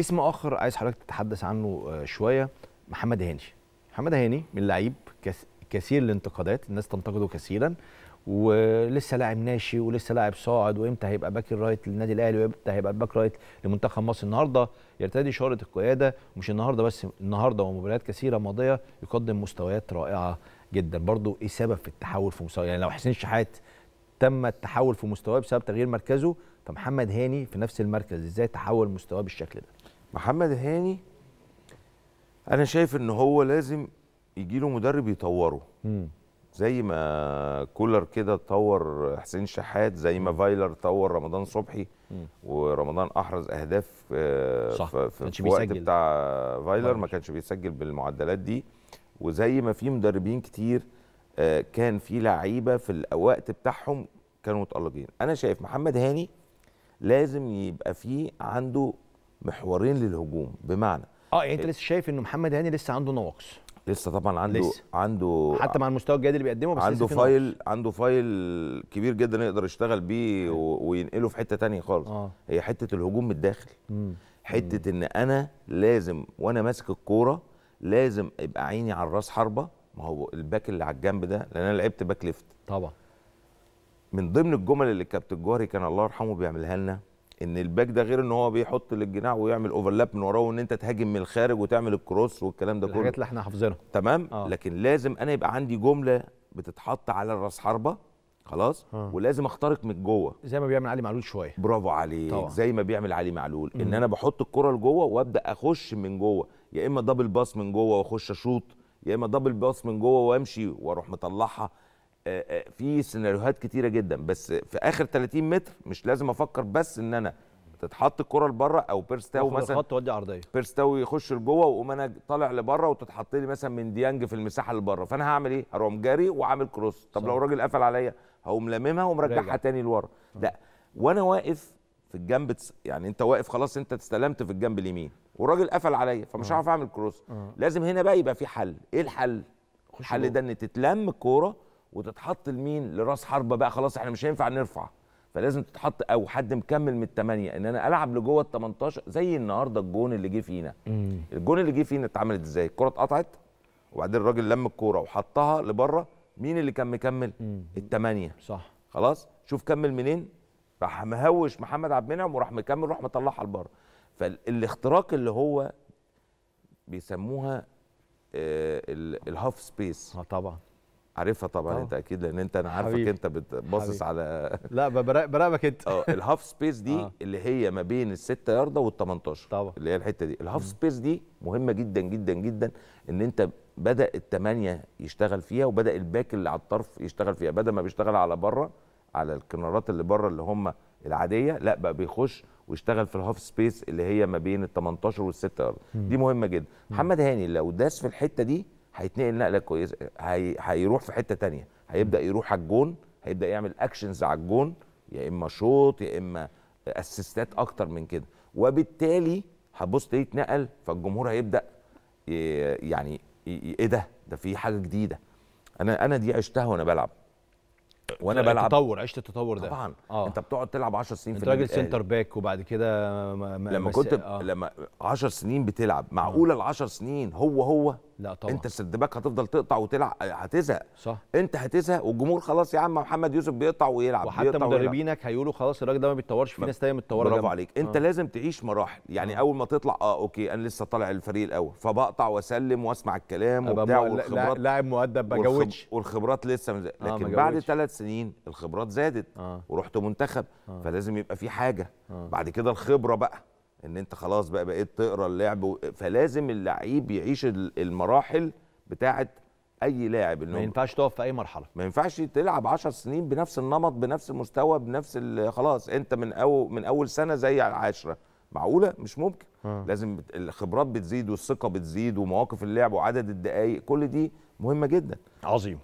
اسم اخر عايز حضرتك تتحدث عنه آه، شويه محمد هاني محمد هاني من لعيب كثير الانتقادات الناس تنتقده كثيرا ولسه لاعب ناشئ ولسه لاعب صاعد وامتى هيبقى باك رايت للنادي الاهلي وامتى هيبقى باك رايت لمنتخب مصر النهارده يرتدي شاره القياده ومش النهارده بس النهارده ومباريات كثيره ماضيه يقدم مستويات رائعه جدا برضو ايه سبب في التحول في مستواه يعني لو حسين شحات تم التحول في مستواه بسبب تغيير مركزه فمحمد هاني في نفس المركز ازاي تحول مستواه بالشكل ده محمد هاني انا شايف ان هو لازم يجي له مدرب يطوره زي ما كولر كده طور حسين شحات زي ما فايلر طور رمضان صبحي ورمضان احرز اهداف آه، صح. في, في الوقت بتاع فايلر ما كانش بيسجل بالمعدلات دي وزي ما في مدربين كتير آه، كان في لعيبه في الوقت بتاعهم كانوا متالقين انا شايف محمد هاني لازم يبقى فيه عنده محورين للهجوم بمعنى اه يعني انت لسه شايف ان محمد هاني لسه عنده نواقص لسه طبعا عنده لسه. عنده حتى مع المستوى الجيد اللي بيقدمه بس عنده فايل نقص. عنده فايل كبير جدا يقدر يشتغل بيه وينقله في حته تانية خالص آه. هي حته الهجوم من الداخل مم. حته ان انا لازم وانا ماسك الكوره لازم ابقى عيني على الراس حربه ما هو الباك اللي على الجنب ده لان انا لعبت باك ليفت طبعا من ضمن الجمل اللي كابتن جوهري كان الله يرحمه بيعملها لنا ان الباك ده غير ان هو بيحط للجناح ويعمل اوفرلاب من وراه وان انت تهاجم من الخارج وتعمل الكروس والكلام ده كله الحاجات اللي احنا حافظينها تمام آه. لكن لازم انا يبقى عندي جمله بتتحط على الراس حربه خلاص آه. ولازم اخترق من جوه زي ما بيعمل علي معلول شويه برافو عليك زي ما بيعمل علي معلول مم. ان انا بحط الكره لجوه وابدا اخش من جوه يا اما دبل باس من جوه واخش اشوط يا اما دبل باس من جوه وامشي واروح مطلعها آه، آه، في سيناريوهات كتيره جدا بس في اخر 30 متر مش لازم افكر بس ان انا تتحط الكره لبره او بيرستاو مثلا الخط ودي عرضيه بيرستاو يخش لجوه واقوم انا طالع لبره وتتحط لي مثلا من ديانج في المساحه اللي بره فانا هعمل ايه؟ هروح جاري وعامل كروس طب صح. لو الراجل قفل عليا هقوم لاممها ومرجعها تاني لورا لا وانا واقف في الجنب يعني انت واقف خلاص انت استلمت في الجنب اليمين والراجل قفل عليا فمش آه. هعرف اعمل كروس لازم هنا بقى يبقى في حل ايه الحل؟ الحل ده ان تتلم الكوره وتتحط لمين لراس حربه بقى خلاص احنا مش هينفع نرفع فلازم تتحط او حد مكمل من الثمانيه ان انا العب لجوه ال 18 زي النهارده الجون اللي جه فينا الجون اللي جه فينا اتعملت ازاي الكره اتقطعت وبعدين الراجل لم الكوره وحطها لبره مين اللي كان مكمل الثمانيه صح خلاص شوف كمل منين راح مهوش محمد عبد المنعم وراح مكمل راح مطلعها لبره فالاختراق اللي هو بيسموها آه، الهاف سبيس اه طبعا عارفها طبعا أوه. انت اكيد لان انت انا عارفك حبيب. انت بتبصص على لا براقبك انت اه الهاف سبيس دي أوه. اللي هي ما بين الستة يارده وال 18 طبعا اللي هي الحته دي الهاف سبيس دي مهمه جدا جدا جدا ان انت بدا الثمانيه يشتغل فيها وبدا الباك اللي على الطرف يشتغل فيها بدل ما بيشتغل على بره على الكنارات اللي بره اللي هم العاديه لا بقى بيخش ويشتغل في الهاف سبيس اللي هي ما بين ال 18 وال 6 يارده دي مهمه جدا محمد هاني لو داس في الحته دي هيتنقل نقله كويسه هيروح في حته تانية هيبدا يروح على الجون هيبدا يعمل اكشنز على الجون يا اما شوط يا اما اسيستات اكتر من كده وبالتالي هتبص تلاقيه اتنقل فالجمهور هيبدا يعني ايه ده ده في حاجه جديده انا انا دي عشتها وانا بلعب وانا بلعب تطور عشت التطور ده طبعا آه. انت بتقعد تلعب 10 سنين في انت راجل سنتر باك وبعد كده لما كنت آه. لما 10 سنين بتلعب معقوله آه. ال 10 سنين هو هو لا طبعا انت السردباك هتفضل تقطع وتلعب هتزهق صح انت هتزهق والجمهور خلاص يا عم محمد يوسف بيقطع ويلعب وحتى مدربينك هيقولوا خلاص الراجل ده ما بيتطورش في ناس تانيه متطوره برافو عليك انت آه. لازم تعيش مراحل يعني آه. اول ما تطلع اه اوكي انا لسه طالع الفريق الاول فبقطع واسلم واسمع الكلام وبتاع والخبرات لاعب مؤدب ما والخبرات لسه مزق. آه، لكن آه بعد ثلاث سنين الخبرات زادت آه. ورحت منتخب آه. فلازم يبقى في حاجه آه. بعد كده الخبره بقى ان انت خلاص بقى بقيت تقرا اللعب فلازم اللعيب يعيش المراحل بتاعه اي لاعب ما ينفعش تقف في اي مرحله ما ينفعش تلعب 10 سنين بنفس النمط بنفس المستوى بنفس خلاص انت من اول من اول سنه زي العاشرة العشره معقوله مش ممكن ها. آه. لازم الخبرات بتزيد والثقه بتزيد ومواقف اللعب وعدد الدقائق كل دي مهمه جدا عظيم